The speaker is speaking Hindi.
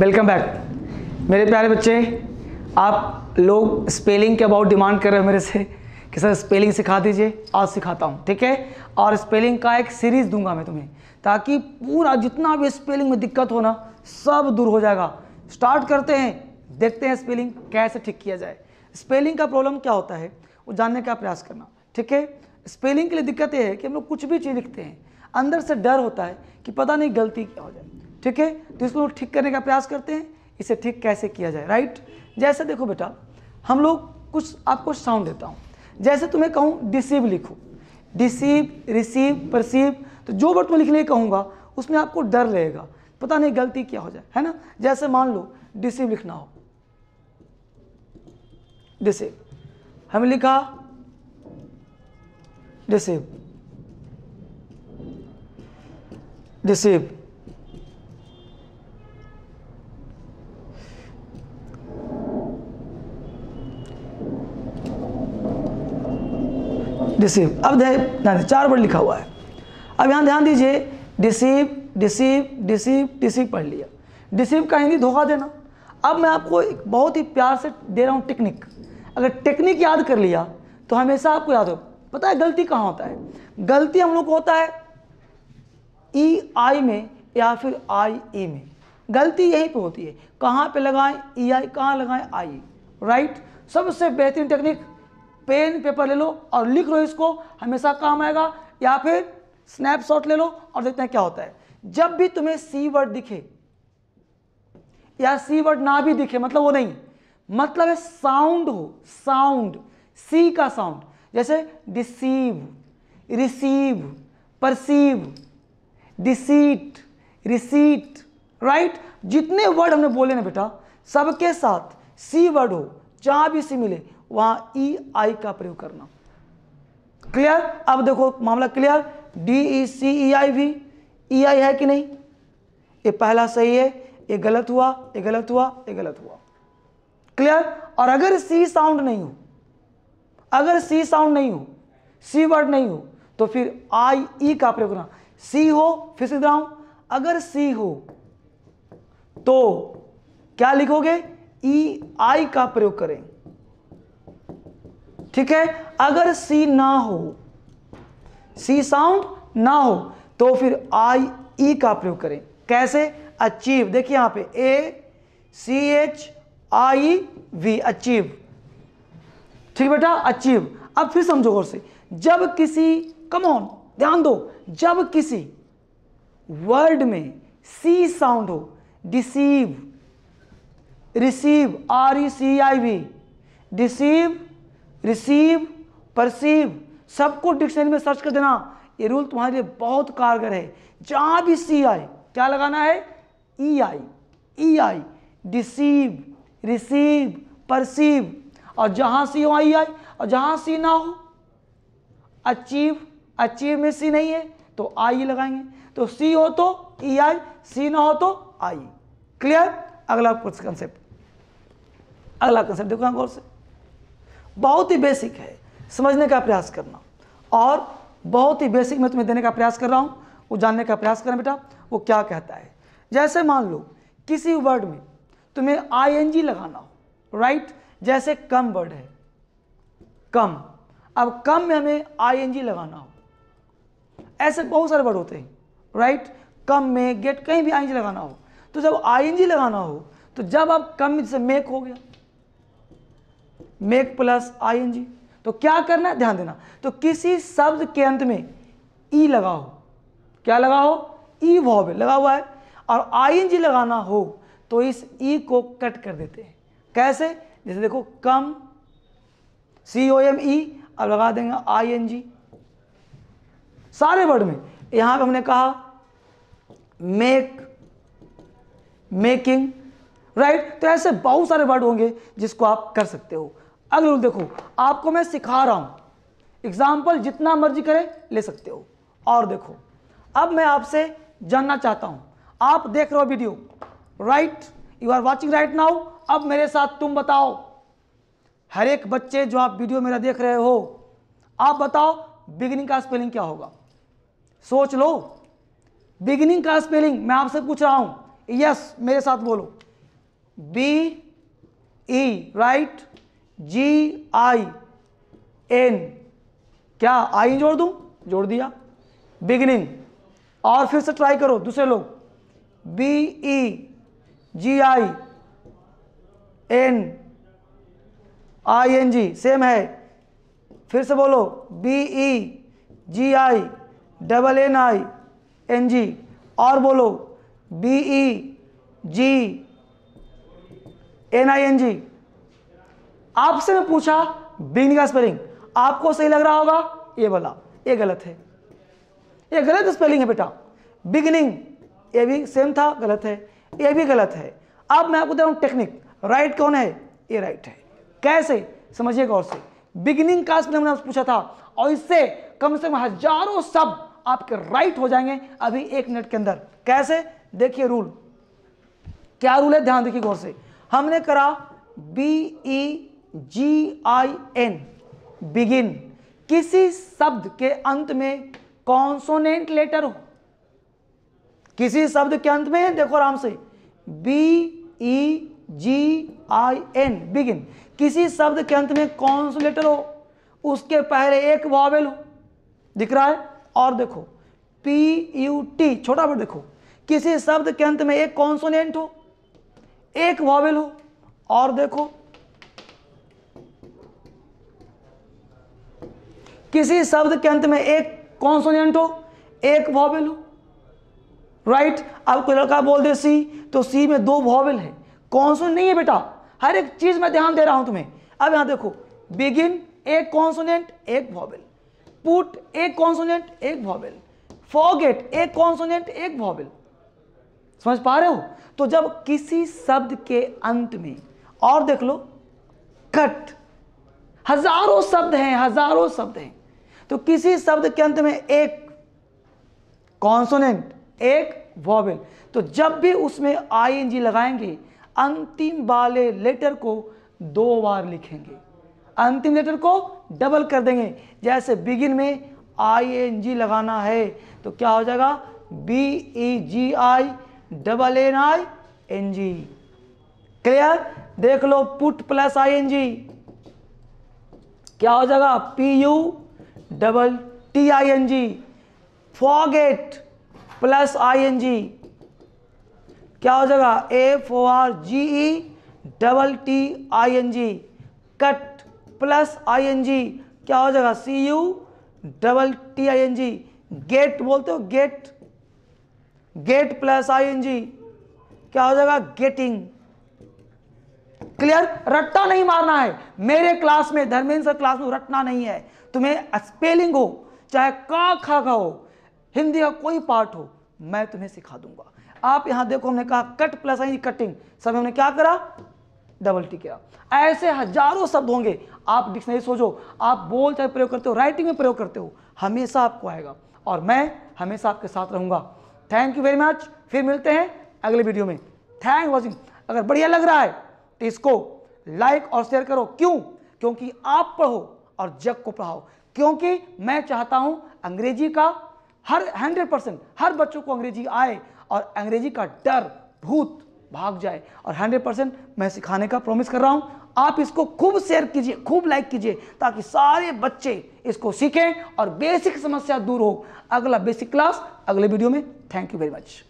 वेलकम बैक मेरे प्यारे बच्चे आप लोग स्पेलिंग के अबाउट डिमांड कर रहे हो मेरे से कि सर स्पेलिंग सिखा दीजिए आज सिखाता हूँ ठीक है और स्पेलिंग का एक सीरीज़ दूंगा मैं तुम्हें ताकि पूरा जितना भी स्पेलिंग में दिक्कत हो ना सब दूर हो जाएगा स्टार्ट करते हैं देखते हैं स्पेलिंग कैसे ठीक किया जाए स्पेलिंग का प्रॉब्लम क्या होता है वो जानने का प्रयास करना ठीक है स्पेलिंग के लिए दिक्कत यह है कि हम लोग कुछ भी चीज़ लिखते हैं अंदर से डर होता है कि पता नहीं गलती क्या हो जाए ठीक है तो इसको लोग ठीक करने का प्रयास करते हैं इसे ठीक कैसे किया जाए राइट जैसे देखो बेटा हम लोग कुछ आपको साउंड देता हूँ जैसे तुम्हें कहूँ डिसीव लिखो डिसीव रिसीव परसीव तो जो वर्ड तुम्हें लिखने कहूँगा उसमें आपको डर रहेगा पता नहीं गलती क्या हो जाए है ना जैसे मान लो डिसीव लिखना हो डिसीव हमें लिखा डिसीव डिसीव डिसीव अब ध्यान चार वर्ड लिखा हुआ है अब यहाँ ध्यान दीजिए डिसीव डिसीव डिसीव डिसीव पढ़ लिया डिसीव का हिंदी धोखा देना अब मैं आपको एक बहुत ही प्यार से दे रहा हूँ टेक्निक अगर टेक्निक याद कर लिया तो हमेशा आपको याद हो पता है गलती कहाँ होता है गलती हम लोग को होता है ई आई में या फिर आई ई में गलती यहीं पे होती है कहाँ पे लगाएं ई आई कहाँ लगाएं आई राइट सबसे बेहतरीन टेक्निक पेन पेपर ले लो और लिख लो इसको हमेशा काम आएगा या फिर स्नैपशॉट ले लो और देखते हैं क्या होता है जब भी तुम्हें सी वर्ड दिखे या सी वर्ड ना भी दिखे मतलब वो नहीं मतलब है साउंड हो साउंड सी का साउंड जैसे deceive receive perceive deceit receipt right जितने वर्ड हमने बोले ना बेटा सबके साथ सी वर्ड हो जहां भी सी मिले वहां ई e आई का प्रयोग करना क्लियर अब देखो मामला क्लियर डी ई सी ई आई भी ई e आई है कि नहीं ये पहला सही है ये गलत हुआ ये गलत हुआ ये गलत हुआ क्लियर और अगर सी साउंड नहीं हो अगर सी साउंड नहीं हो सी वर्ड नहीं हो तो फिर आई ई e का प्रयोग करना सी हो फिर सीध रहा हूं अगर सी हो तो क्या लिखोगे ई आई का प्रयोग करें ठीक है अगर सी ना हो सी साउंड ना हो तो फिर आई ई e का प्रयोग करें कैसे अचीव देखिए यहां पे A C H I V achieve ठीक बेटा अचीव अब फिर समझो और से जब किसी कम ऑन ध्यान दो जब किसी वर्ड में सी साउंड हो deceive receive R E C I V deceive receive perceive सबको डिक्शनरी में सर्च कर देना ये रूल तुम्हारे लिए बहुत कारगर है जहां भी सी आई क्या लगाना है E I E I deceive receive perceive और जहां सी हो आई आई और जहां सी ना हो अचीव अचीव में सी नहीं है तो आई e लगाएंगे तो सी हो तो ई आई सी ना हो तो आई क्लियर e। अगला कंसेप्ट अगला कंसेप्ट देखो गौर से बहुत ही बेसिक है समझने का प्रयास करना और बहुत ही बेसिक मैं तुम्हें देने का प्रयास कर रहा हूँ वो जानने का प्रयास करना बेटा वो क्या कहता है जैसे मान लो किसी वर्ड में तुम्हें आई लगाना हो राइट जैसे कम वर्ड है कम अब कम में हमें आई लगाना हो ऐसे बहुत सारे वर्ड होते हैं राइट कम में गेट कहीं भी आई लगाना हो तो जब आई लगाना हो तो जब आप कम से मेक हो गया make plus I N G तो क्या करना है ध्यान देना तो किसी शब्द के अंत में ई e लगा हो क्या लगा हो ई वॉब लगा हुआ है और आई एन जी लगाना हो तो इस ई e को कट कर देते हैं कैसे जैसे देखो कम सी ओ एम ई अब लगा देंगे आई एन जी सारे वर्ड में यहां पे हमने कहा मेक मेकिंग राइट तो ऐसे बहुत सारे वर्ड होंगे जिसको आप कर सकते हो अगला रूल देखो आपको मैं सिखा रहा हूं एग्जाम्पल जितना मर्जी करे ले सकते हो और देखो अब मैं आपसे जानना चाहता हूं आप देख रहे हो video right you are watching right now अब मेरे साथ तुम बताओ हर एक बच्चे जो आप वीडियो मेरा देख रहे हो आप बताओ बिगिनिंग का स्पेलिंग क्या होगा सोच लो बिगिनिंग का स्पेलिंग मैं आपसे पूछ रहा हूं यस मेरे साथ बोलो B E right G I N क्या आई जोड़ दूं जोड़ दिया बिगिनिंग और फिर से ट्राई करो दूसरे लोग B E G I N I N G same है फिर से बोलो B E G I double N I N G और बोलो B E G N I N G आपसे मैं पूछा बिगनिंग का स्पेलिंग आपको सही लग रहा होगा ये वाला ये गलत है ये गलत स्पेलिंग है बेटा बिगनिंग ये भी सेम था गलत है ये भी गलत है अब मैं आपको दे रहा हूं टेक्निक राइट कौन है ये राइट है कैसे समझिए गौर से बिगनिंग का स्पेलिंग हमने पूछा था और इससे कम से कम हजारों शब्द आपके राइट हो जाएंगे अभी एक मिनट के अंदर कैसे देखिए रूल क्या रूल है ध्यान देखिए गौर से हमने करा B E e G I N begin किसी शब्द के अंत में कॉन्सोनेंट लेटर हो किसी शब्द के अंत में देखो आराम से B E G I N begin किसी शब्द के अंत में कौन सा लेटर हो उसके पहले एक वॉवेल हो दिख रहा है और देखो पी यू टी छोटा बट देखो किसी शब्द के अंत में एक कॉन्सोनेंट हो एक वॉवेल हो और देखो किसी शब्द के अंत में एक कॉन्सोनेंट हो एक वॉवेल हो राइट अब कोई लड़का बोल दे सी तो सी में दो वॉवेल है कॉन्सोनेंट नहीं है बेटा हर एक चीज में ध्यान दे रहा हूं तुम्हें अब यहां देखो बिगिन एक कॉन्सोनेंट एक वॉवेल पुट एक कॉन्सोनेंट एक वॉवेल फॉरगेट एक कॉन्सोनेंट एक वॉवेल समझ पा रहे हो तो जब किसी शब्द के अंत में और देख लो कट हजारों शब्द हैं हजारों शब्द हैं तो किसी शब्द के अंत में एक कॉन्सोनेंट एक वॉवेल तो जब भी उसमें आईएनजी लगाएंगे अंतिम वाले लेटर को दो बार लिखेंगे अंतिम लेटर को डबल कर देंगे जैसे बिगिन में आईएनजी लगाना है तो क्या हो जाएगा B E G I double N I N G clear देख लो put plus I N G क्या हो जाएगा P U double T I N G forget plus I N G क्या हो जाएगा F O R G E double T I N G cut plus I N G क्या हो जाएगा C U double T I N G get बोलते हो get get plus I N G क्या हो जाएगा गेटिंग क्लियर रट्टा नहीं मारना है मेरे क्लास में धर्मेंद्र सर क्लास में रटना नहीं है तुम्हें स्पेलिंग हो चाहे का खा का हो हिंदी का कोई पार्ट हो मैं तुम्हें सिखा दूंगा आप यहां देखो हमने कहा कट प्लस आई कटिंग सब हमने क्या करा डबल टी किया ऐसे हजारों शब्द होंगे आप डिक्शनरी सोचो आप बोल चाहे प्रयोग करते हो राइटिंग में प्रयोग करते हो हमेशा आपको आएगा और मैं हमेशा आपके साथ रहूंगा थैंक यू वेरी मच फिर मिलते हैं अगले वीडियो में थैंक वॉचिंग अगर बढ़िया लग रहा है तो इसको लाइक और शेयर करो क्यों क्योंकि आप पढ़ो और जग को पढ़ाओ क्योंकि मैं चाहता हूं अंग्रेजी का हर हंड्रेड परसेंट हर बच्चों को अंग्रेजी आए और अंग्रेजी का डर भूत भाग जाए और हंड्रेड परसेंट मैं सिखाने का प्रॉमिस कर रहा हूं आप इसको खूब शेयर कीजिए खूब लाइक कीजिए ताकि सारे बच्चे इसको सीखें और बेसिक समस्या दूर हो अगला बेसिक क्लास अगले वीडियो में थैंक यू वेरी मच